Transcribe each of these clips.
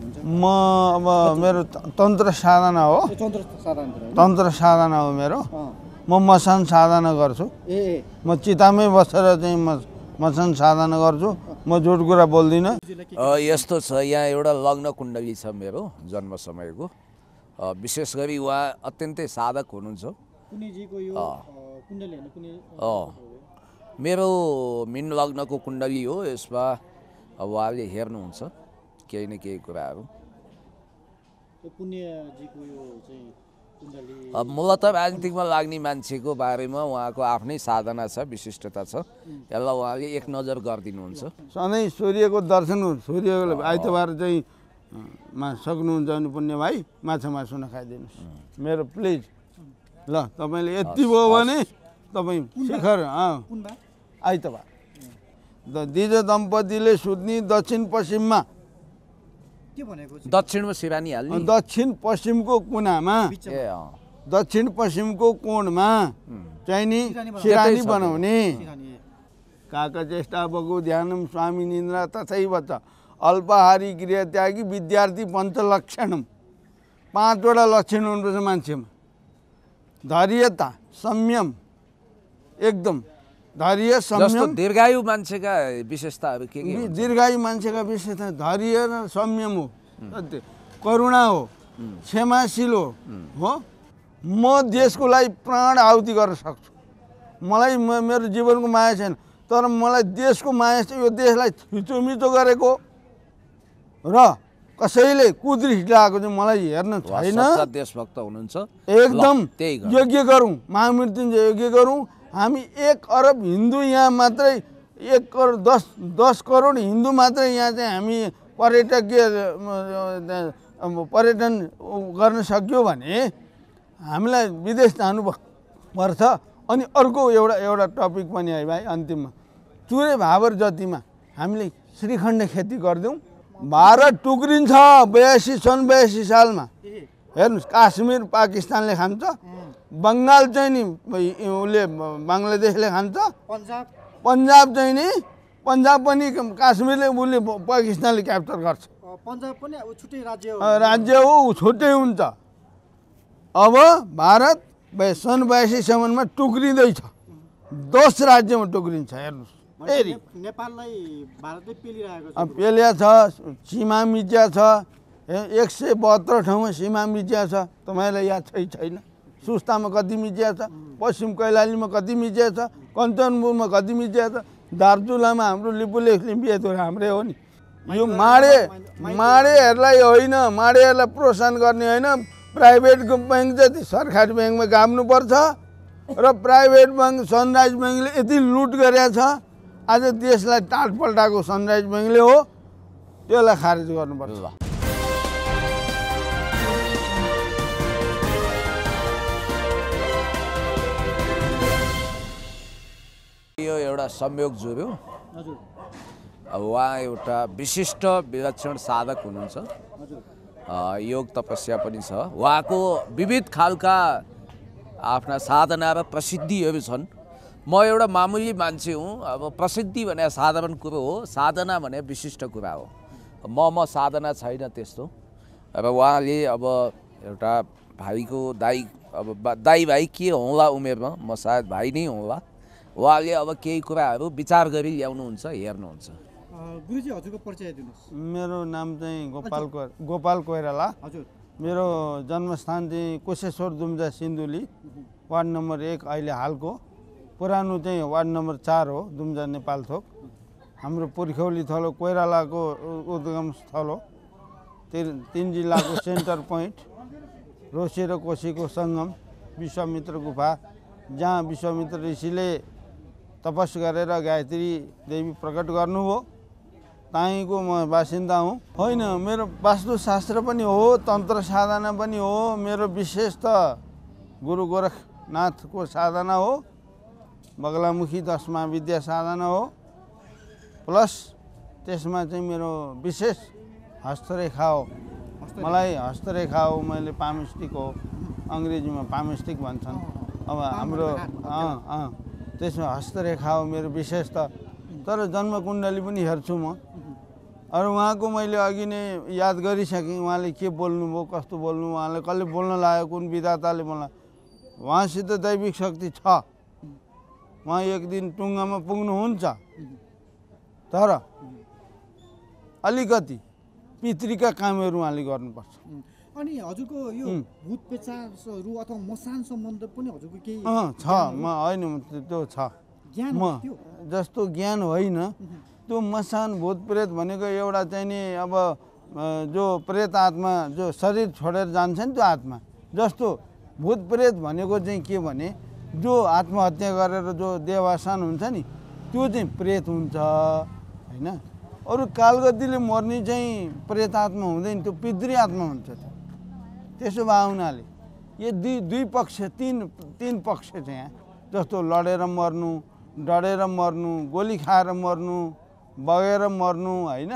म अब मेरो तन्त्र साधना हो तन्त्र साधना हो मेरो म मसान साधना गर्छु ए म चितामै बसेर चाहिँ म मसान साधना गर्छु म झुट कुरा बोल्दिनँ यस्तो छ यहाँ एउटा लग्न कुण्डली छ मेरो जन्म समयको विशेष गरी उहाँ अत्यन्तै साधक हुनुहुन्छ मेरो मिन लग्नको कुण्डली हो यसमा उहाँले हेर्नुहुन्छ केही न केही कुराहरू अब मूलत राजनीतिमा लाग्ने मान्छेको बारेमा उहाँको आफ्नै साधना छ विशिष्टता छ यसलाई उहाँले एक नजर गरिदिनुहुन्छ सधैँ सूर्यको दर्शन सूर्य आइतबार चाहिँ मा सक्नुहुन्छ भने पुण्य भाइ माछा मासु नखाइदिनुहोस् मेरो प्लिज ल तपाईँले यति भयो भने तपाईँ शिखर आइतबार दिज दम्पतिले सुत्ने दक्षिण पश्चिममा दक्षिणमा हाल्ने दक्षिण पश्चिमको कुनामा दक्षिण पश्चिमको कोणमा चाहिँ नि सिरानी बनाउने काका चेष्टा बगु ध्यानम स्वामी निन्द्रा तथैव त अल्पहारी गृह त्यागी विद्यार्थी पञ्च लक्षणम पाँचवटा लक्षण हुनुपर्छ मान्छेमा धैर्यता संयम एकदम धैर्य संयम दीर्घायु मान्छेका विशेषताहरू के दीर्घायु मान्छेका विशेषता धैर्य र संयम हो करुणा हो क्षमाशील हो हो म देशको लागि प्राण आहुति गर्न सक्छु मलाई मेरो जीवनको माया छैन तर मलाई देशको माया चाहिँ यो देशलाई थिचोमिचो गरेको र कसैले कुदृष्टि लगाएको चाहिँ मलाई हेर्न छैन देशभक्त हुनुहुन्छ एकदम योग्य गरौँ महामृत्युञ्जय योग्य गरौँ हामी एक अरब हिन्दू यहाँ मात्रै एक करोड दस दस करोड हिन्दू मात्रै यहाँ चाहिँ हामी पर्यटकीय पर्यटन गर्न सक्यो भने हामीलाई विदेश जानु पर्छ अनि अर्को एउटा एउटा टपिक पनि है भाइ अन्तिममा चुरे भावर जतिमा हामीले श्रीखण्ड खेती गरिदिउँ भारत टुक्रिन्छ बयासी सन् बयासी सालमा हेर्नुहोस् काश्मीर पाकिस्तानले खान्छ बङ्गाल चाहिँ नि उसले बङ्गलादेशले खान्छ पन्जाब पन्जाब चाहिँ नि पन्जाब पनि काश्मीरले उसले पाकिस्तानले क्याप्चर गर्छ पन्जाब पनि छुट्टै राज्य राज्य हो छुट्टै हुन्छ अब भारत सन् बयासीसम्ममा टुक्रिँदैछ दस राज्यमा टुक्रिन्छ हेर्नुहोस् नेपाललाई भारतले पेलिरहेको छ पेलिया छ चिमा मिचिया छ एक सय बहत्तर ठाउँमा सीमा मिचिया छ तपाईँलाई याद छै छैन सुस्तामा कति मिचिया छ पश्चिम कैलालीमा कति मिचिया छ कञ्चनपुरमा कति मिचिया छ दार्चुलामा हाम्रो लिपुलेखले लिम्बिया हाम्रै हो नि यो माडे माडेहरूलाई होइन माडेहरूलाई प्रोत्साहन गर्ने होइन प्राइभेट ब्याङ्क जति सरकारी ब्याङ्कमा गाम्नुपर्छ र प्राइभेट ब्याङ्क सनराइज ब्याङ्कले यति लुट गरेको छ आज देशलाई टाटपल्टाएको सनराइज ब्याङ्कले हो त्यसलाई खारेज गर्नुपर्छ यो एउटा संयोग जुर्यो उहाँ एउटा विशिष्ट विलक्षण साधक हुनुहुन्छ योग तपस्या पनि छ उहाँको विविध खालका आफ्ना साधना र प्रसिद्धिहरू छन् म एउटा मामुली मान्छे हुँ अब प्रसिद्धि भने साधारण कुरो हो साधना भने विशिष्ट कुरा हो म म साधना छैन त्यस्तो र उहाँले अब एउटा भाइको दाई अब दाई भाइ के होला उमेरमा म सायद भाइ नै होला उहाँले अब केही कुराहरू विचार गरी ल्याउनुहुन्छ हेर्नुहुन्छ गुरुजी हजुरको परिचय दिनुहोस् मेरो नाम चाहिँ गोपाल गोपाल कोइराला हजुर मेरो जन्मस्थान चाहिँ कोशेश्वर दुम्जा सिन्धुली वार्ड नम्बर एक अहिले हालको पुरानो चाहिँ वार्ड नम्बर चार हो दुम्जा नेपाल थोक हाम्रो पुर्ख्यौली थलो कोइरालाको उद्गम स्थल हो तिन जिल्लाको सेन्टर पोइन्ट रोसी र कोसीको सङ्गम विश्वामित्र गुफा जहाँ विश्वामित्र ऋषिले तपस गरेर गायत्री देवी प्रकट गर्नु गर्नुभयो ताईको म बासिन्दा हुँ होइन मेरो वास्तुशास्त्र पनि हो तन्त्र साधना पनि हो मेरो विशेष त गुरु गोरखनाथको साधना हो बगलामुखी दशमा विद्या साधना हो प्लस त्यसमा चाहिँ मेरो विशेष हस्तरेखा हो मलाई हस्तरेखा हो मैले पामस्टिक हो अङ्ग्रेजीमा पामस्टिक भन्छन् अब हाम्रो अँ अँ त्यसमा हस्तरेखा हो मेरो विशेष त तर जन्मकुण्डली पनि हेर्छु म अरू उहाँको मैले अघि नै याद गरिसकेँ उहाँले के बोल्नुभयो कस्तो बोल्नु उहाँले कसले बोल्न लाग्यो कुन विधाताले बोल्न उहाँसित दैविक शक्ति छ उहाँ एक दिन टुङ्गामा पुग्नुहुन्छ तर अलिकति पितृका कामहरू उहाँले गर्नुपर्छ अनि हजुरको यो भूत पेचाहरू अथवा मसान सम्बन्ध पनि हजुरको केही छ म होइन त्यो छ म जस्तो ज्ञान होइन त्यो मसान भूत प्रेत भनेको एउटा चाहिँ नि अब जो प्रेत आत्मा जो शरीर छोडेर जान्छ नि त्यो आत्मा जस्तो भूत प्रेत भनेको चाहिँ के भने जो आत्महत्या गरेर जो देवासान हुन्छ नि त्यो चाहिँ प्रेत हुन्छ होइन अरू कालगतिले मर्ने चाहिँ प्रेत आत्मा हुँदैन त्यो पितृ आत्मा हुन्छ त्यसो भए हुनाले यो दुई दुई पक्ष तिन तिन पक्ष चाहिँ यहाँ जस्तो लडेर मर्नु डढेर मर्नु गोली खाएर मर्नु बगेर मर्नु होइन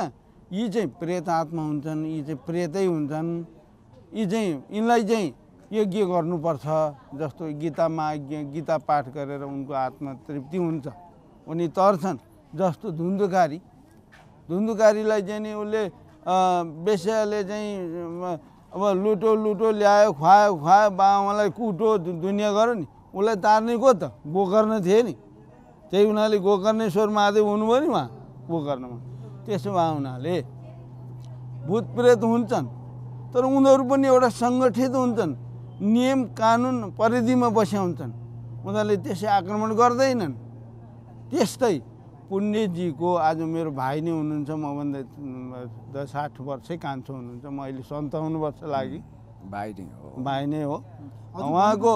यी चाहिँ प्रेत आत्मा हुन्छन् यी चाहिँ प्रेतै हुन्छन् यी चाहिँ यिनलाई चाहिँ यज्ञ गर्नुपर्छ जस्तो गीतामा गीता पाठ गरेर उनको आत्मा तृप्ति हुन्छ उनी तर्छन् जस्तो धुन्धुकारी धुन्धुकारीलाई चाहिँ नि उसले बेस्याले चाहिँ अब लुटो लुटो ल्यायो खुवायो खुवायो बाबाआमालाई कुटो दुनियाँ गर नि उसलाई तार्ने को त गोकर्ण थिए नि त्यही उनीहरूले गोकर्णेश्वर महादेव हुनुभयो नि उहाँ गोकर्णमा त्यसो भए उनीहरूले भूतप्रेत हुन्छन् तर उनीहरू पनि एउटा सङ्गठित हुन्छन् नियम कानुन परिधिमा बस्या हुन्छन् उनीहरूले त्यसै आक्रमण गर्दैनन् त्यस्तै पुण्यजीको आज मेरो भाइ नै हुनुहुन्छ मभन्दा दस आठ वर्षै कान्छो हुनुहुन्छ म अहिले सन्ताउन्न वर्ष लागि भाइ नै हो भाइ नै हो उहाँको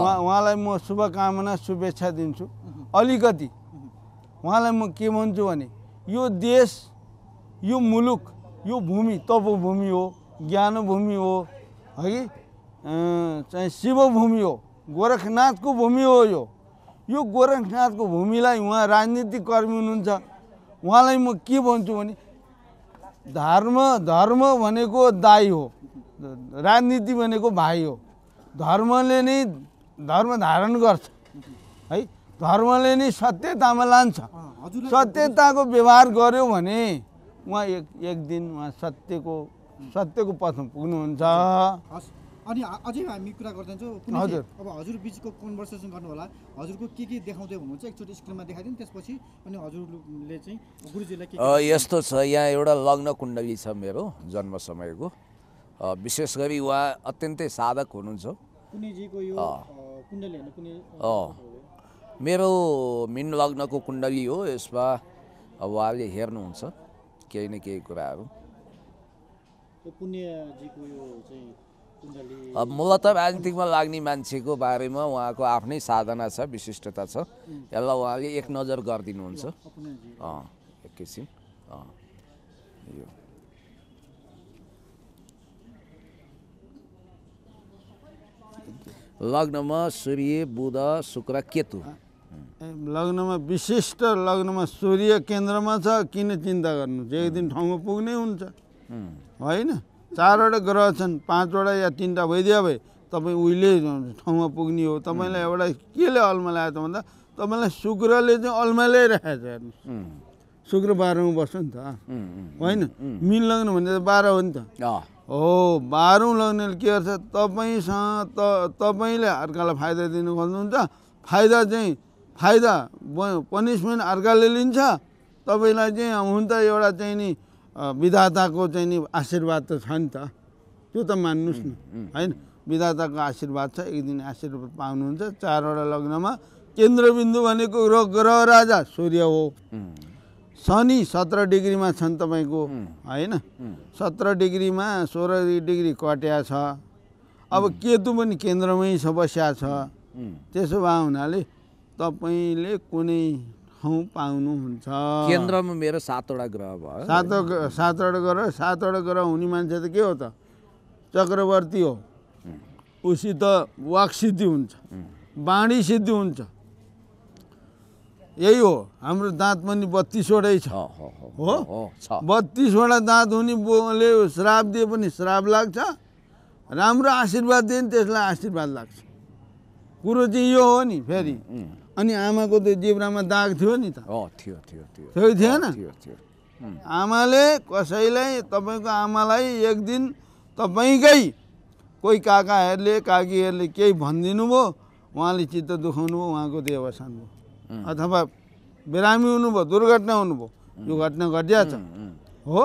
उहाँलाई म शुभकामना शुभेच्छा दिन्छु अलिकति उहाँलाई म के भन्छु भने यो देश यो मुलुक यो भूमि तपभूमि हो ज्ञान भूमि हो है चाहिँ शिवभूमि हो गोरखनाथको भूमि हो यो यो गोरखनाथको भूमिलाई उहाँ राजनीतिक कर्मी हुनुहुन्छ उहाँलाई म के भन्छु भने धर्म धर्म भनेको दाई हो राजनीति भनेको भाइ हो धर्मले नै धर्म धारण गर्छ है धर्मले नै सत्यतामा लान्छ सत्यताको व्यवहार गर्यो भने उहाँ एक एक दिन उहाँ सत्यको सत्यको पथमा पुग्नुहुन्छ अनि अझै हामी कुरा गरिदिन्छौँ हजुर अब हजुर बिचको कन्भर्सेसन गर्नु होला हजुरको के के देखाउँदै हुनुहुन्छ एकचोटि स्क्रिनमा देखाइदिनु त्यसपछि अनि हजुरले चाहिँ गुरुजीलाई के यस्तो छ यहाँ एउटा लग्न कुण्डली छ मेरो जन्म समयको विशेष गरी उहाँ अत्यन्तै साधक हुनुहुन्छ यो कुण्डली मेरो मिन लग्नको कुण्डली हो यसमा अब उहाँले हेर्नुहुन्छ केही न केही कुराहरू पुण्यजीको यो चाहिँ अब मूलत राजनीतिकमा लाग्ने मान्छेको बारेमा उहाँको आफ्नै साधना छ विशिष्टता छ यसलाई उहाँले एक नजर गरिदिनुहुन्छ एक किसिम यो लग्नमा सूर्य बुध शुक्र केतु लग्नमा विशिष्ट लग्नमा सूर्य केन्द्रमा छ किन चिन्ता गर्नु एक दिन ठाउँमा पुग्नै हुन्छ होइन चारवटा ग्रह छन् पाँचवटा या तिनवटा भइदियो भए तपाईँ उहिले ठाउँमा पुग्ने हो तपाईँलाई एउटा केले अल्मलाएको छ भन्दा तपाईँलाई शुक्रले चाहिँ अल्मल्याइरहेको छ हेर्नुहोस् शुक्र बाह्रौँ बस्छ नि त होइन मिन लग्न भने त बाह्र हो नि त हो बाह्रौँ लग्नेले के गर्छ तपाईँसँग त तपाईँले अर्कालाई फाइदा दिनु खोज्नुहुन्छ फाइदा चाहिँ फाइदा पनिसमेन्ट अर्काले लिन्छ तपाईँलाई चाहिँ हुन त एउटा चाहिँ नि विधाताको चाहिँ नि आशीर्वाद त छ नि त त्यो त मान्नुहोस् न होइन विधाताको आशीर्वाद छ एक दिन आशीर्वाद पाउनुहुन्छ चारवटा लग्नमा केन्द्रबिन्दु भनेको ग्रह राजा सूर्य हो शनि सत्र डिग्रीमा छन् तपाईँको होइन सत्र डिग्रीमा सोह्र डिग्री कट्या छ अब केतु पनि केन्द्रमै बस्या छ त्यसो भए हुनाले तपाईँले कुनै ठाउँ पाउनुहुन्छ केन्द्रमा मेरो सातवटा ग्रह भयो सातवटा सातवटा ग्रह सातवटा ग्रह हुने मान्छे त के हो त चक्रवर्ती हो उसित वाक सिद्धि हुन्छ बाणी सिद्धि हुन्छ यही हो हाम्रो दाँत पनि बत्तिसवटै छ हो बत्तिसवटा दाँत हुने बोले श्राप दिए पनि श्राप लाग्छ राम्रो आशीर्वाद दिए पनि त्यसलाई आशीर्वाद लाग्छ कुरो चाहिँ यो हो नि फेरि अनि आमाको त्यो जिब्रामा दाग थियो नि त थियो थियो थियो थियो थिएन आमाले कसैलाई तपाईँको आमालाई एक दिन तपाईँकै कोही काकाहरूले काकीहरूले केही भनिदिनु भयो उहाँले चित्त दुखाउनु भयो उहाँको देह अवसान भयो अथवा बिरामी हुनुभयो दुर्घटना हुनुभयो यो घटना घटिया छ हो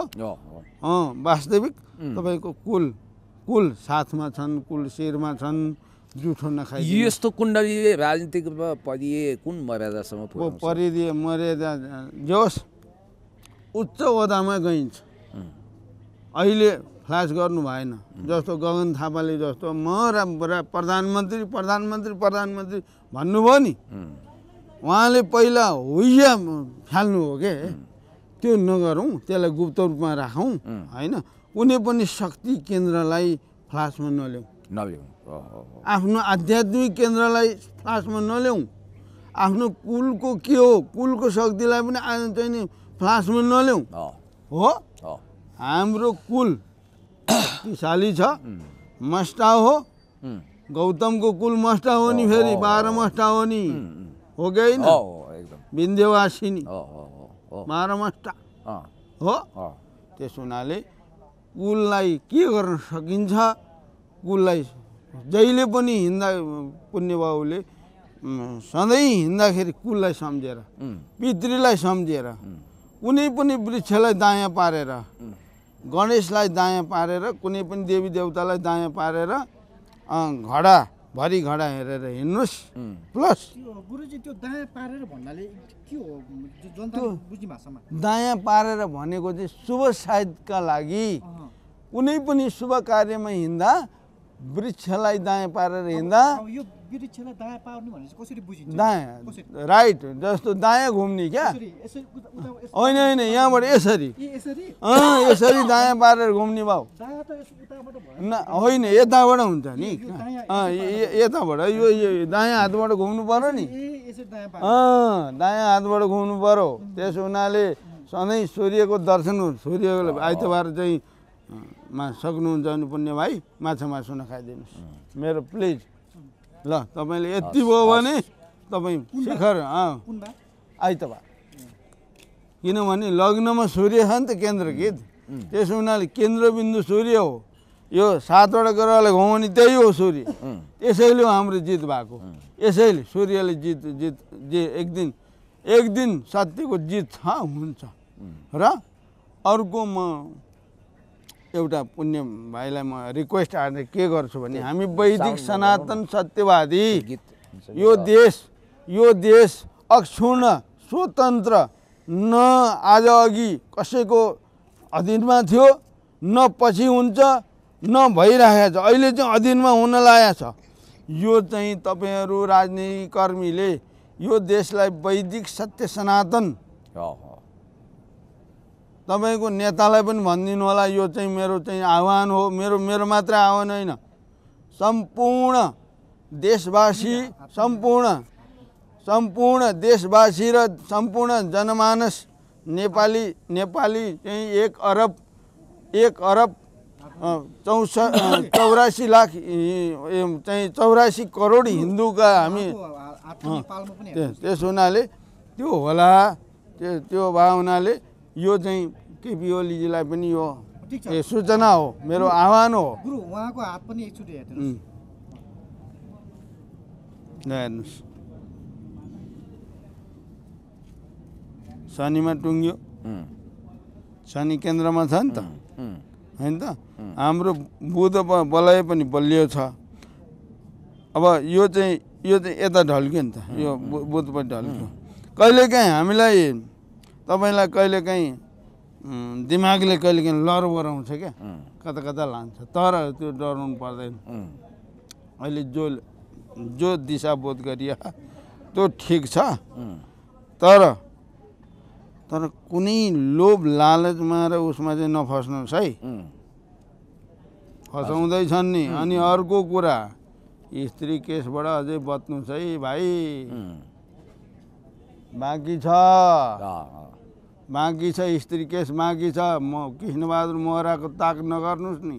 अँ वास्तविक तपाईँको कुल कुल साथमा छन् कुल शिरमा छन् जुठो नखाइ यो यस्तो कुण्डलीले रूपमा परिए कुन मर्यादासम्म परिदिए मर्यादा जोस् उच्च ओदामा गइन्छ अहिले फ्लास गर्नु भएन जस्तो गगन थापाले जस्तो म र प्रधानमन्त्री प्रधानमन्त्री प्रधानमन्त्री भन्नुभयो नि उहाँले पहिला हुइया फाल्नु हो के त्यो नगरौँ त्यसलाई गुप्त रूपमा राखौँ होइन कुनै पनि शक्ति केन्द्रलाई फ्लासमा नल्याउँ नल्याउँ आफ्नो आध्यात्मिक केन्द्रलाई फ्लासमा नल्याउँ आफ्नो कुलको के हो कुलको शक्तिलाई पनि आज चाहिँ नि फ्लासमा नल्याउँ हो हाम्रो कुल शक्तिशाली छ मस्टा हो गौतमको कुल मस्टा हो नि फेरि बाह्र मस्टा हो नि हो कि विन्ध्यवासिनी बाह्र मस्टा हो त्यस हुनाले कुललाई के गर्न सकिन्छ कुललाई जहिले पनि हिँड्दा पुण्यबाबुले सधैँ हिँड्दाखेरि कुललाई सम्झेर पितृलाई सम्झेर कुनै पनि वृक्षलाई दायाँ पारेर गणेशलाई दायाँ पारेर कुनै पनि देवी देवतालाई दायाँ पारेर घडा भरि घडा हेरेर हिँड्नुहोस् प्लस गुरुजी त्यो दायाँ पारेर भन्नाले के हो दायाँ पारेर भनेको चाहिँ शुभ साइदका लागि कुनै पनि शुभ कार्यमा हिँड्दा वृक्षलाई दायाँ पारेर हिँड्दा यो वृक्षलाई दायाँ पार्नु भने कसरी बुझिन्छ दायाँ राइट जस्तो दायाँ घुम्ने क्या होइन होइन यहाँबाट यसरी यसरी दायाँ पारेर घुम्ने भाउ न होइन यताबाट हुन्छ नि यताबाट यो दायाँ हातबाट घुम्नु पऱ्यो नि अँ दायाँ हातबाट घुम्नु पर्यो त्यस हुनाले सधैँ सूर्यको दर्शन सूर्यको आइतबार चाहिँ मा सक्नुहुन्छ भने पुण्य भाइ माछा मासु नखाइदिनुहोस् मेरो प्लिज ल तपाईँले यति भयो भने तपाईँ शिखर आइतबार किनभने लग्नमा सूर्य छ नि त केन्द्र गीत त्यसो हुनाले केन्द्रबिन्दु सूर्य हो यो सातवटा ग्रहले घुमाउने त्यही हो सूर्य त्यसैले हो हाम्रो जित भएको यसैले सूर्यले जित जित जे एक दिन एक दिन सत्यको जित छ हुन्छ र अर्को म एउटा पुण्य भाइलाई म रिक्वेस्ट आएर के गर्छु भने हामी वैदिक सनातन सत्यवादी यो देश यो देश अक्षुण स्वतन्त्र न आज अघि कसैको अधीनमा थियो न पछि हुन्छ न भइरहेको छ अहिले चाहिँ अधीनमा हुन लागेको छ यो चाहिँ तपाईँहरू राजनीतिकर्मीले यो देशलाई वैदिक सत्य सनातन तपाईँको नेतालाई पनि भनिदिनु होला यो चाहिँ मेरो चाहिँ आह्वान हो मेरो मेरो मात्रै आह्वान होइन सम्पूर्ण देशवासी सम्पूर्ण सम्पूर्ण देशवासी र सम्पूर्ण जनमानस नेपाली नेपाली चाहिँ एक अरब एक अरब चौस चौरासी लाख चाहिँ चौरासी करोड हिन्दूका हामी त्यस हुनाले त्यो होला त्यो त्यो भावनाले यो चाहिँ केपी ओलीजीलाई पनि यो ए सूचना हो मेरो आह्वान हो गुरु उहाँको हात पनि एकचोटि हेर्नुहोस् शनिमा टुङ्ग्यो शनि केन्द्रमा छ नि त होइन त हाम्रो बुध बलय पनि बलियो छ अब यो चाहिँ यो चाहिँ यता ढल्क्यो नि त यो बुध पनि ढल्क्यो कहिलेकाहीँ हामीलाई तपाईँलाई कहिलेकाहीँ दिमागले कहिलेकाहीँ लरबराउँछ क्या कता कता लान्छ तर त्यो डराउनु पर्दैन अहिले जो जो दिशाबोध गरियो त्यो ठिक छ तर तर कुनै लोभ लालचमा र उसमा चाहिँ नफस्नुहोस् है फसाउँदैछन् नि अनि अर्को कुरा स्त्री केसबाट अझै बच्नुहोस् है भाइ बाँकी छ बाँकी छ स्त्री केस बाँकी छ म कृष्णबहादुर मोहराको ताक नगर्नुहोस् नि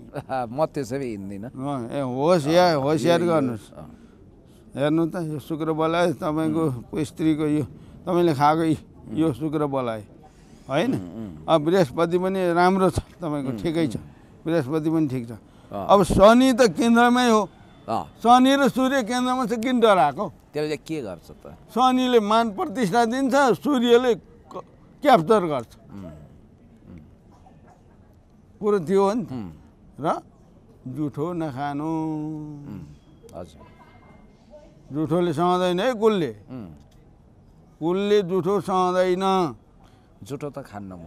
म त्यसरी हिँड्दिनँ ए होस् या होसियार गर्नुहोस् हेर्नु त यो शुक्र बलायो तपाईँको स्त्रीको यो तपाईँले खाएको यो शुक्र बलायो होइन अब बृहस्पति पनि राम्रो छ तपाईँको ठिकै छ बृहस्पति पनि ठिक छ अब शनि त केन्द्रमै हो शनि र सूर्य केन्द्रमा चाहिँ किन डराएको त्यसले के गर्छ त शनिले मान प्रतिष्ठा दिन्छ सूर्यले क्याप्चर गर्छ कुरो त्यो हो नि र जुठो नखानु हजुर जुठोले सहँदैन है कुलले कुलले जुठो सहँदैन जुठो त खान्न म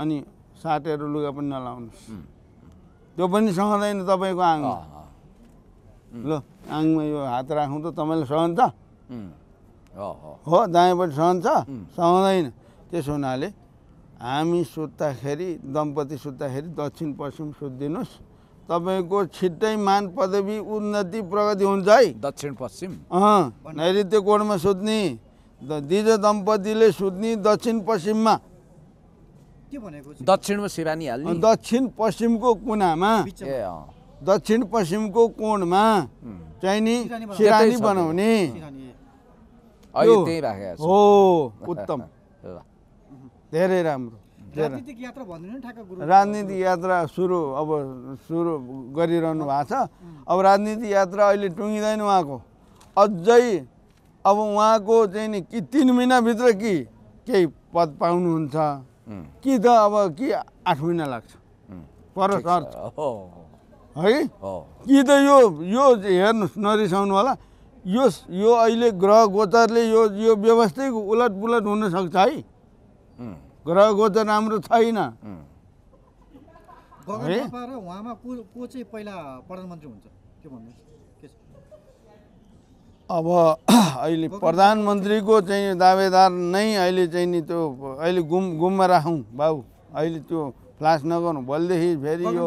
अनि साटेर लुगा पनि नलाउनु त्यो पनि सहँदैन तपाईँको आङ ल आङमा यो हात राखौँ त तपाईँले सहन्छ हो दायाँपट्टि सहन्छ सहँदैन त्यसो हुनाले हामी सुत्दाखेरि दम्पति सुत्दाखेरि दक्षिण पश्चिम सुत्दिनुहोस् तपाईँको छिट्टै मान पदवी उन्नति प्रगति हुन्छ है दक्षिण पश्चिम अँ नैऋत्य कोणमा सुत्ने दिज दम्पतिले सुत्ने दक्षिण पश्चिममा के भनेको दक्षिणमा सिरानी हाल्ने दक्षिण पश्चिमको कुनामा दक्षिण पश्चिमको कोणमा चाहिँ नि सिरानी बनाउने हो उत्तम धेरै राम्रो राजनीतिक यात्रा राजनीतिक यात्रा सुरु अब सुरु गरिरहनु भएको छ अब राजनीतिक यात्रा अहिले टुङ्गिँदैन उहाँको अझै अब उहाँको चाहिँ नि कि तिन महिनाभित्र कि केही पद पाउनुहुन्छ कि त अब कि आठ महिना लाग्छ पर है कि त यो यो हेर्नुहोस् नरिसाउनु होला यो यो अहिले ग्रह गोचरले यो यो व्यवस्थै उलट पुलट हुनसक्छ है ग्रहको त राम्रो छैन अब अहिले प्रधानमन्त्रीको चाहिँ दावेदार नै अहिले चाहिँ नि त्यो अहिले गुम गुममा राखौँ बाबु अहिले त्यो फ्लास नगर्नु भोलिदेखि फेरि यो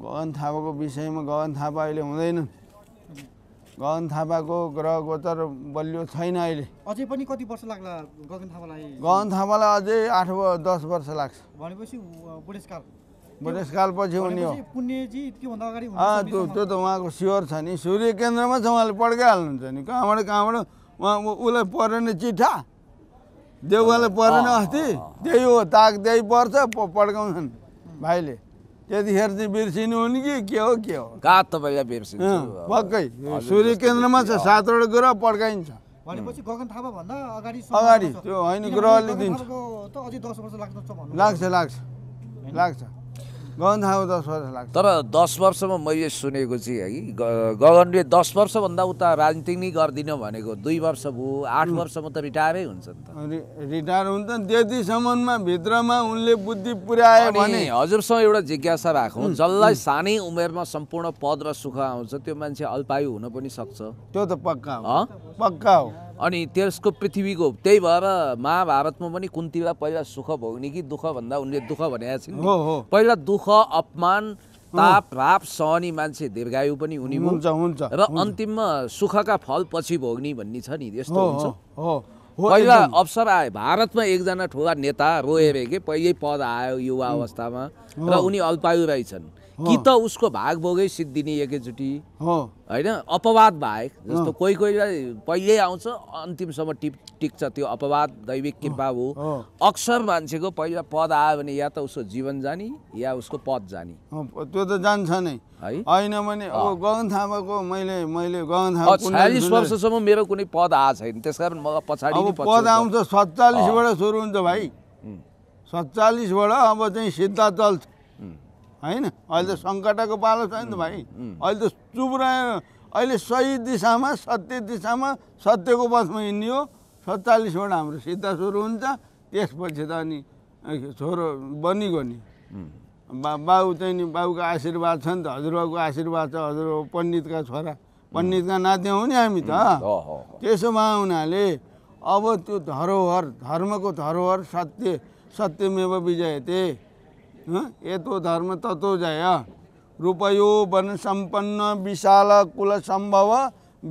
गगन थापाको विषयमा गगन थापा अहिले हुँदैन गगन थापाको ग्रह गोचर बलियो छैन अहिले अझै पनि कति वर्ष लाग्ला गगन थापालाई गगन थापालाई अझै आठ दस वर्ष लाग्छ भनेपछि बुढेसकाल बुढेसकालपछि हुने हो पुण्यजी त्योभन्दा अगाडि त्यो त्यो त उहाँको स्योर छ नि सूर्य केन्द्रमा छ उहाँले पड्काइहाल्नुहुन्छ नि कहाँबाट कहाँबाट उहाँ उसलाई परेन चिठा देउवालाई परेन अस्ति त्यही हो ताक त्यही पर्छ पड्काउँछन् भाइले यदि हेर्ने बिर्सिनु हो नि कि के हो के हो कहाँ तपाईँलाई बिर्सिनु पक्कै सूर्य केन्द्रमा छ सातवटा ग्रह पड्काइन्छ भनेपछि गगन थापा भन्दा अगाडि अगाडि त्यो होइन ग्रहले दिन्छ लाग्छ लाग्छ लाग्छ तर दस वर्षमा मैले सुनेको चाहिँ है गगनले दस वर्षभन्दा उता राजनीति नै गर्दिन भनेको दुई वर्ष भयो आठ वर्षमा त रिटायरै हुन्छ नि त रिटायर हुन्छ त्यतिसम्ममा भित्रमा उनले बुद्धि पुर्यायो भने हजुरसँग एउटा जिज्ञासा राखौँ जसलाई सानै उमेरमा सम्पूर्ण पद र सुख आउँछ त्यो मान्छे अल्पायु हुन पनि सक्छ त्यो त पक्का हो पक्का हो अनि त्यसको पृथ्वीको त्यही भएर महाभारतमा पनि कुन्तीमा पहिला सुख भोग्ने कि दुःख भन्दा उनले दुःख भनेका छन् पहिला दुःख अपमान ताप राप सहने मान्छे दीर्घायु पनि हुने हुन्छ र अन्तिममा सुखका फल पछि भोग्ने भन्ने छ नि यस्तो हुन्छ पहिला अवसर आयो भारतमा एकजना ठुला नेता रे के पहिल्यै पद आयो युवा अवस्थामा र उनी अल्पायु रहेछन् कि त उसको भाग भोगै सिद्धिने एकैचोटि होइन अपवाद बाहेक जस्तो कोही कोही पहिल्यै आउँछ अन्तिमसम्म टिप टिक्छ त्यो अपवाद दैविक कृपा हो अक्सर मान्छेको पहिला पद आयो भने या त उसको जीवन जाने या उसको पद जाने त्यो त जान्छ नै है होइन भने गगन थापाको मैले मैले गगन थापा छयालिस वर्षसम्म मेरो कुनै पद आएको छैन त्यस कारण मलाई पछाडि पद आउँछ सत्तालिसबाट सुरु हुन्छ भाइ सत्तालिसबाट अब चाहिँ सिद्धा चल्छ होइन अहिले त सङ्कटको पालो छैन त भाइ अहिले त चुप रहेन अहिले सही दिशामा सत्य दिशामा सत्यको पथमा हिँड्ने हो सत्तालिसवटा हाम्रो सिद्धा सुरु हुन्छ त्यसपछि त अनि छोरो बनिगयो नि बा बाउ चाहिँ नि बाउको आशीर्वाद छ नि त हजुरबाको आशीर्वाद छ हजुर पण्डितका छोरा पण्डितका नाते हौ नि हामी त त्यसो भए हुनाले अब त्यो धरोहर धर्मको धरोहर सत्य सत्यमेव विजयते ये तो धर्म तत्व जय रूपयो वन संपन्न विशाल कुल संभव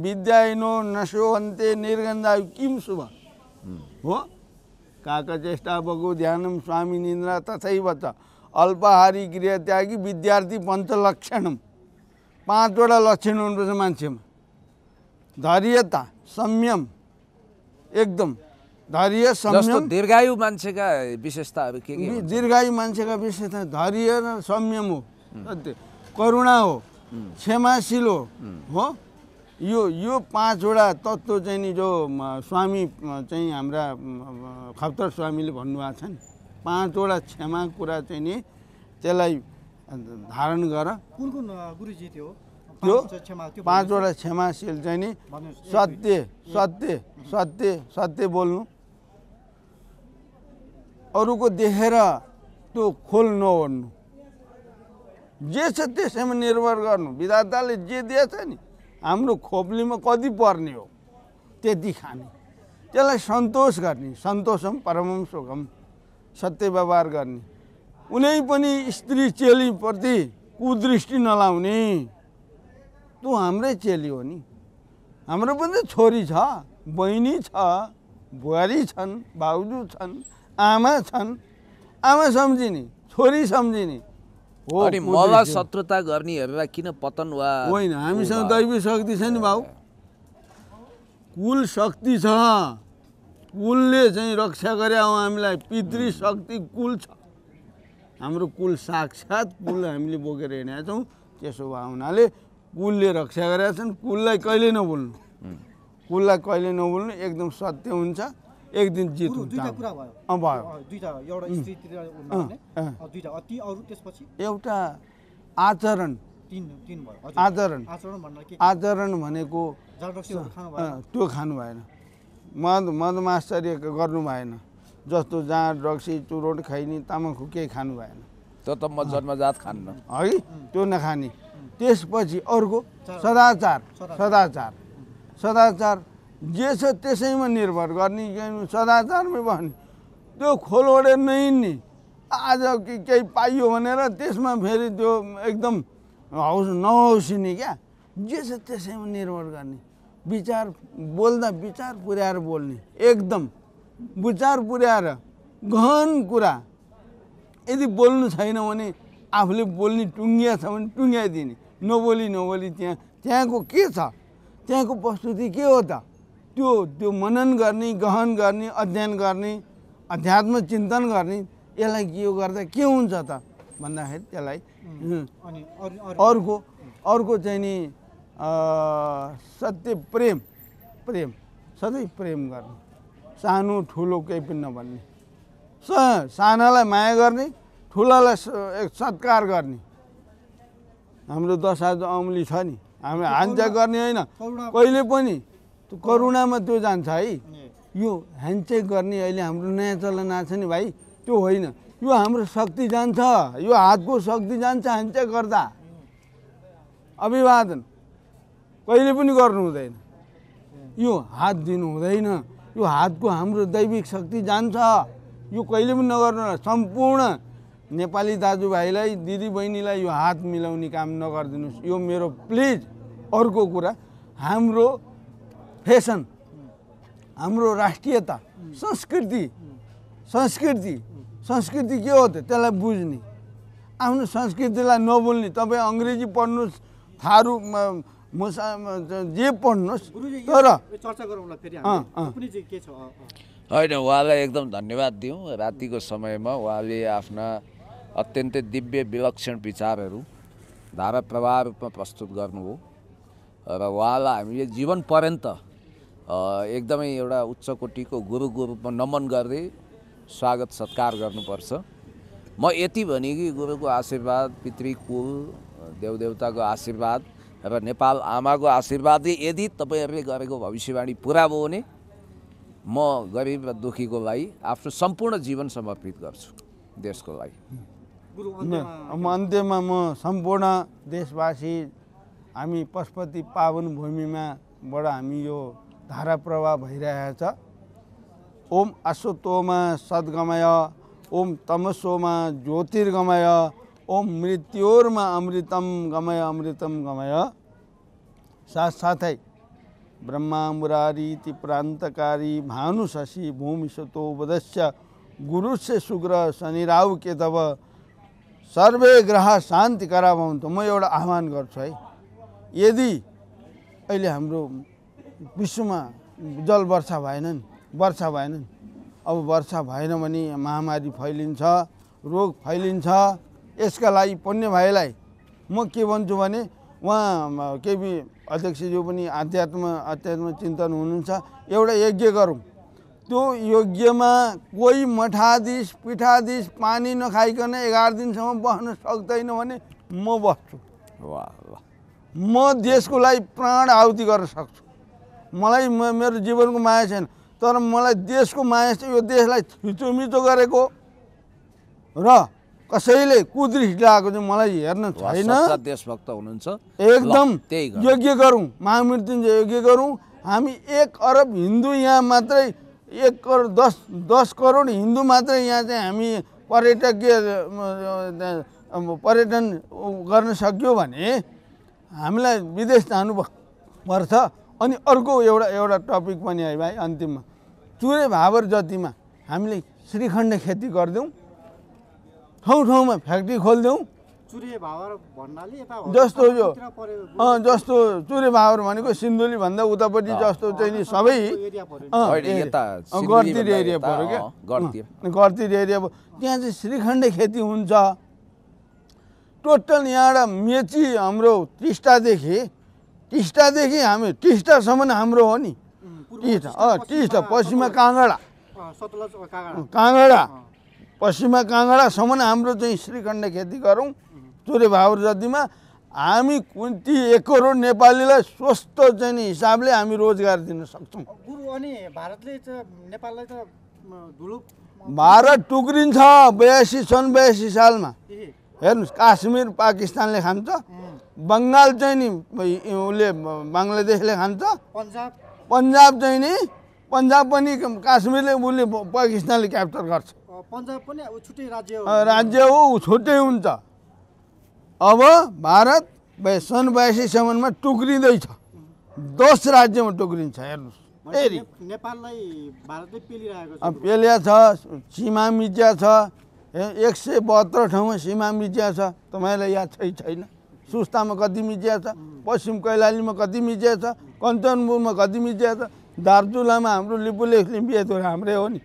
विद्याइनो नशो अन्ते निर्गन्धायु किम शुभ हो चेष्टा बगु ध्यानम स्वामी निन्द्रा तथैव त अल्पाहारी गृह त्यागी विद्यार्थी पञ्चलक्षणम पाँचवटा लक्षण हुनुपर्छ मान्छेमा धैर्यता संयम एकदम धैर्य संयम दीर्घायु मान्छेका विशेषताहरू के दीर्घायु मान्छेका विशेषता धैर्य र संयम हो करुणा हो क्षमाशील हो यो यो पाँचवटा तत्त्व चाहिँ नि जो स्वामी चाहिँ हाम्रा खप्तर स्वामीले भन्नुभएको छ नि पाँचवटा क्षमा कुरा चाहिँ नि त्यसलाई धारण गर कुन कुन गुरुजी त्यो त्यो पाँचवटा क्षमाशील चाहिँ नि सत्य सत्य सत्य सत्य बोल्नु अरूको देखेर त्यो खोल नओर्नु जे छ त्यसैमा निर्भर गर्नु विधाताले जे दिएछ नि हाम्रो खोप्लीमा कति पर्ने हो त्यति खाने त्यसलाई सन्तोष गर्ने सन्तोषम परमम सुखम सत्य व्यवहार गर्ने कुनै पनि स्त्री चेलीप्रति कुदृष्टि नलाउने तँ हाम्रै चेली हो नि हाम्रो पनि त छोरी छ बहिनी छ बुहारी छन् भाउजू छन् आमा छन् आमा सम्झिने छोरी सम्झिने हो मलाई शत्रुता गर्ने किन पतन वा होइन हामीसँग दैवी शक्ति छ नि भाउ कुल शक्ति छ कुलले चाहिँ रक्षा गरे हौ हामीलाई पितृ शक्ति कुल छ हाम्रो कुल साक्षात कुल हामीले बोकेर हिँडेका छौँ त्यसो भए हुनाले कुलले रक्षा गरेका छन् कुललाई कहिले नबोल्नु कुललाई कहिले नबोल्नु एकदम सत्य हुन्छ एक दिन जित एउटा आचरण आचरण आचरण भनेको त्यो खानु भएन मद मदमाश्चर्य गर्नु भएन जस्तो जहाँ रक्सी चुरोट खाइने तामाखु केही खानु भएन त्यो त म जन्मजात खान्न है त्यो नखाने त्यसपछि अर्को सदाचार सदाचार सदाचार जे छ त्यसैमा निर्भर गर्ने सदाचारमै भन्ने त्यो खोलोडे नै नि आज के केही पाइयो भनेर त्यसमा फेरि त्यो एकदम हौस नहौसिने क्या जे छ त्यसैमा निर्भर गर्ने विचार बोल्दा विचार पुर्याएर बोल्ने एकदम विचार पुर्याएर गहन कुरा यदि बोल्नु छैन भने आफूले बोल्ने टुङ्गिया छ भने टुङ्ग्याइदिने नबोली नबोली त्यहाँ त्यहाँको के छ त्यहाँको प्रस्तुति के हो त त्यो त्यो मनन गर्ने गहन गर्ने अध्ययन गर्ने अध्यात्म चिन्तन गर्ने यसलाई यो गर्दा के हुन्छ त भन्दाखेरि त्यसलाई अर्को अर्को चाहिँ नि सत्य प्रेम प्रेम सधैँ प्रेम गर्ने सानो ठुलो केही पनि नभन्ने स सानालाई माया गर्ने ठुलालाई सत्कार गर्ने हाम्रो दशा औम्ली छ नि हामी हान्जा गर्ने होइन कहिले पनि करुणामा त्यो जान्छ है यो ह्यान्डसेक गर्ने अहिले हाम्रो नयाँ चलन आएको छ नि भाइ त्यो होइन यो हाम्रो शक्ति जान्छ यो हातको शक्ति जान्छ ह्यान्डसेक गर्दा अभिवादन कहिले पनि गर्नु हुँदैन यो हात दिनु हुँदैन यो हातको हाम्रो दैविक शक्ति जान्छ यो कहिले पनि नगर्नु सम्पूर्ण नेपाली दाजुभाइलाई दिदीबहिनीलाई यो हात मिलाउने काम नगरिदिनुहोस् यो मेरो प्लिज अर्को कुरा हाम्रो फेसन हाम्रो राष्ट्रियता संस्कृति संस्कृति संस्कृति के हो त त्यसलाई बुझ्ने आफ्नो संस्कृतिलाई नबोल्ने तपाईँ अङ्ग्रेजी पढ्नुहोस् थारू मुसा जे पढ्नुहोस् तर होइन उहाँलाई एकदम धन्यवाद दिउँ रातिको समयमा उहाँले आफ्ना अत्यन्तै दिव्य विलक्षण विचारहरू धारा प्रवाह रूपमा प्रस्तुत गर्नुभयो र उहाँलाई हामीले जीवन पर्यन्त एकदमै एउटा उच्च कोटिको गुरु गुरुमा नमन गर्दै स्वागत सत्कार गर्नुपर्छ म यति भने कि गुरुको आशीर्वाद पितृकुल देवदेवताको आशीर्वाद र नेपाल आमाको आशीर्वादले यदि तपाईँहरूले गरेको भविष्यवाणी पुरा भयो भने म गरिब र दुःखीको लागि आफ्नो सम्पूर्ण जीवन समर्पित गर्छु देशको लागि म अन्त्यमा म सम्पूर्ण देशवासी हामी पशुपति पावन भूमिमाबाट हामी यो धारा प्रवाह भइरहेछ ओम अश्वत्वमा सद्गमय ओम तमसोमा ज्योतिर्गमय ओम मृत्योर्मा अमृतम गमय अमृतम गमय साथसाथै ब्रह्मा मुरारी ति प्रान्तकारी भूमि सतो वदस्य गुरुस्य शुग्र शनिराव केतव सर्वे ग्रह शान्ति भन्नु म एउटा आह्वान गर्छु है यदि अहिले हाम्रो विश्वमा जल वर्षा भएन नि वर्षा भएन नि अब वर्षा भएन भने महामारी फैलिन्छ रोग फैलिन्छ यसका लागि पुण्य भाइलाई म के भन्छु भने उहाँ केपी अध्यक्षज्यू पनि आध्यात्म अध्यात्म चिन्तन हुनुहुन्छ एउटा यज्ञ गरौँ त्यो यज्ञमा कोही मठाधीश पिठाधीश पानी नखाइकन एघार दिनसम्म बस्न सक्दैन भने म बस्छु वाह म देशको लागि प्राण आहुति गर्न सक्छु मलाई मेरो जीवनको माया छैन तर मलाई देशको माया छ यो देशलाई थिचोमिचो गरेको र कसैले कुद्री लगाएको चाहिँ मलाई हेर्न छैन देशभक्त हुनुहुन्छ एकदम योग्य गरौँ महामृत्युञ्ज योग्य गरौँ हामी एक अरब हिन्दू यहाँ मात्रै एक करोड दस दस करोड हिन्दू मात्रै यहाँ चाहिँ हामी पर्यटकीय पर्यटन गर्न सक्यो भने हामीलाई विदेश जानु पर्छ अनि अर्को एउटा एउटा टपिक पनि है भाइ अन्तिममा चुरे भावर जतिमा हामीले श्रीखण्ड खेती गरिदिउँ ठाउँ ठाउँमा फ्याक्ट्री खोलिदिउँ जस्तो यो जस्तो चुरे भावर भनेको सिन्धुलीभन्दा उतापट्टि जस्तो चाहिँ नि सबै गर्तिर एरिया पऱ्यो क्या गर्तिर एरिया त्यहाँ चाहिँ श्रीखण्ड खेती हुन्छ टोटल यहाँबाट मेची हाम्रो टिस्टादेखि टिस्टादेखि हामी टिस्टासम्म हाम्रो हो नि टिस्टा अँ टिस्टा पश्चिममा काँगडा काँगडा पश्चिममा काँगडासम्म हाम्रो चाहिँ श्रीखण्ड खेती गरौँ चुरे भावर जतिमा हामी ती एक करोड नेपालीलाई स्वस्थ चाहिँ हिसाबले हामी रोजगार दिन सक्छौँ भारत टुक्रिन्छ बयासी सन् बयासी सालमा हेर्नुहोस् काश्मीर पाकिस्तानले खान्छ बङ्गाल चाहिँ नि उसले बङ्गलादेशले खान्छ पन्जाब पन्जाब चाहिँ नि पन्जाब पनि काश्मीरले उसले पाकिस्तानले क्याप्चर गर्छ पन्जाब पनि छुट्टै राज्य राज्य हो छुट्टै हुन्छ अब भारत सन् बयासी सेभेनमा टुक्रिँदैछ दस राज्यमा टुक्रिन्छ हेर्नुहोस् नेपाललाई भारतले पेलिरहेको छ पेलिया छ सीमा मिचिया छ एक सय बहत्तर ठाउँमा सीमा मिचिया छ तपाईँलाई याद छै छैन सुस्तामा कति मिचिया छ पश्चिम कैलालीमा कति मिचिया छ कञ्चनपुरमा कति मिचिया छ दार्जुलामा हाम्रो लिपुलेख बिहेहरू हाम्रै हो नि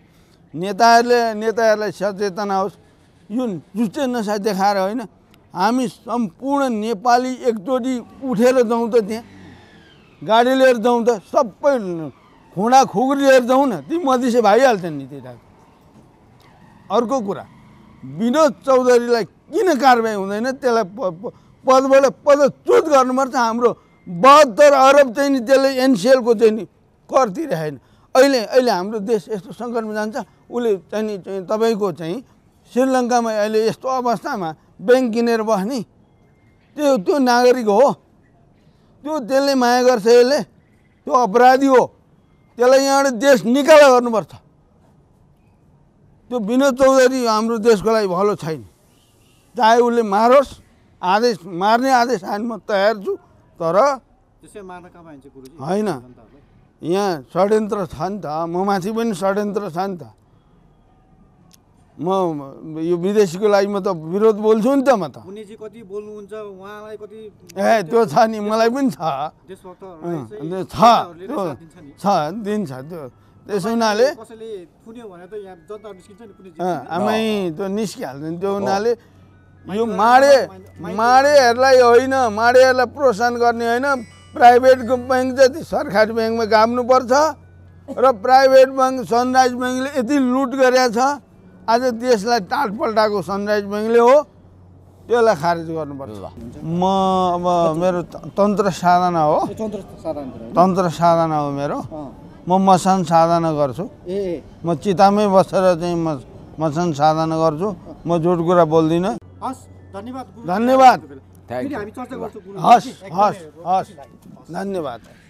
नेताहरूले नेताहरूलाई सचेतना होस् यो जुच्चे नसा देखाएर होइन हामी सम्पूर्ण नेपाली एकचोटि उठेर जाउँ त त्यहाँ गाडी लिएर जाउँ त सबै खुँडा खुकुरी लिएर जाउँ न ती मधेसी भइहाल्छन् नि त्यता अर्को कुरा विनोद चौधरीलाई किन कारवाही हुँदैन त्यसलाई पदबाट पदच्युत गर्नुपर्छ हाम्रो बहत्तर अरब चाहिँ नि त्यसले एनसिएलको चाहिँ नि कर दिइरहेन अहिले अहिले हाम्रो देश यस्तो सङ्कटमा जान्छ उसले चाहिँ नि तपाईँको चाहिँ श्रीलङ्कामा अहिले यस्तो अवस्थामा ब्याङ्क किनेर बस्ने त्यो त्यो नागरिक हो त्यो त्यसले माया गर्छ यसले त्यो अपराधी हो त्यसलाई यहाँबाट देश निकाला गर्नुपर्छ त्यो विनोद चौधरी हाम्रो देशको लागि भलो छैन चाहे उसले मारोस् आदेश मार्ने आदेश आयो म तयार छु तर होइन यहाँ षड्यन्त्र छ नि त म माथि पनि षड्यन्त्र छ नि त म यो विदेशीको लागि म त विरोध बोल्छु नि त म त ए त्यो छ नि मलाई पनि छ त्यो छ दिन्छ त्यो त्यसो हुनाले आमै त्यो निस्किहाल्छ नि त्यो हुनाले यो माडे माडेहरूलाई होइन माडेहरूलाई प्रोत्साहन गर्ने होइन प्राइभेट ब्याङ्क जति सरकारी ब्याङ्कमा गाम्नुपर्छ र प्राइभेट ब्याङ्क सनराइज ब्याङ्कले यति लुट गरेका छ आज देशलाई टाटपल्टाको सनराइज ब्याङ्कले हो त्यसलाई खारेज गर्नुपर्छ म अब मेरो तन्त्र साधना हो तन्त्र साधना हो मेरो म मसान साधना गर्छु ए म चितामै बसेर चाहिँ म मसान साधना गर्छु म झुट कुरा बोल्दिनँ हस् धन्यवाद धन्यवाद हस् हस् हस् धन्यवाद